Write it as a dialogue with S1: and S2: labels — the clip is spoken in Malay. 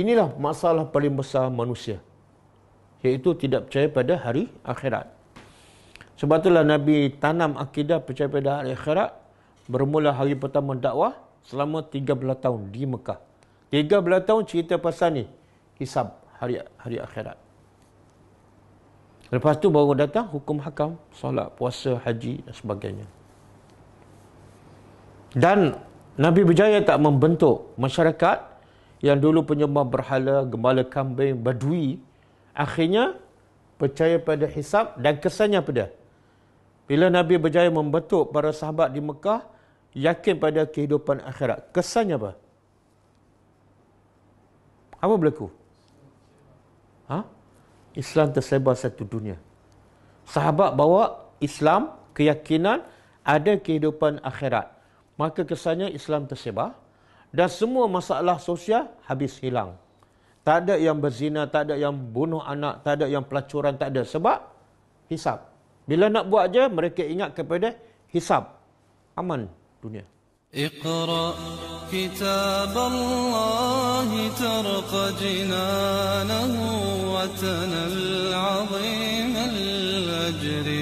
S1: Inilah masalah paling besar manusia. Iaitu tidak percaya pada hari akhirat. Sebab itulah Nabi tanam akidah percaya pada hari akhirat bermula hari pertama dakwah selama 13 tahun di Mekah. 13 tahun cerita pasal ni. Hisab hari hari akhirat. Lepas tu baru datang hukum hakam, solat, puasa, haji dan sebagainya. Dan Nabi berjaya tak membentuk masyarakat yang dulu penyembah berhala, gembala kambing, badui, akhirnya percaya pada hisap dan kesannya apa dia? Bila Nabi berjaya membentuk para sahabat di Mekah, yakin pada kehidupan akhirat. Kesannya apa? Apa berlaku? Ha? Islam tersebar satu dunia. Sahabat bawa Islam, keyakinan, ada kehidupan akhirat. Maka kesannya Islam tersebar dan semua masalah sosial habis hilang. Tak ada yang berzina, tak ada yang bunuh anak, tak ada yang pelacuran, tak ada. Sebab hisap. Bila nak buat je, mereka ingat kepada hisap. Aman dunia. Iqra' kitab Allah
S2: tarqa jinanahu wa azim al-ajri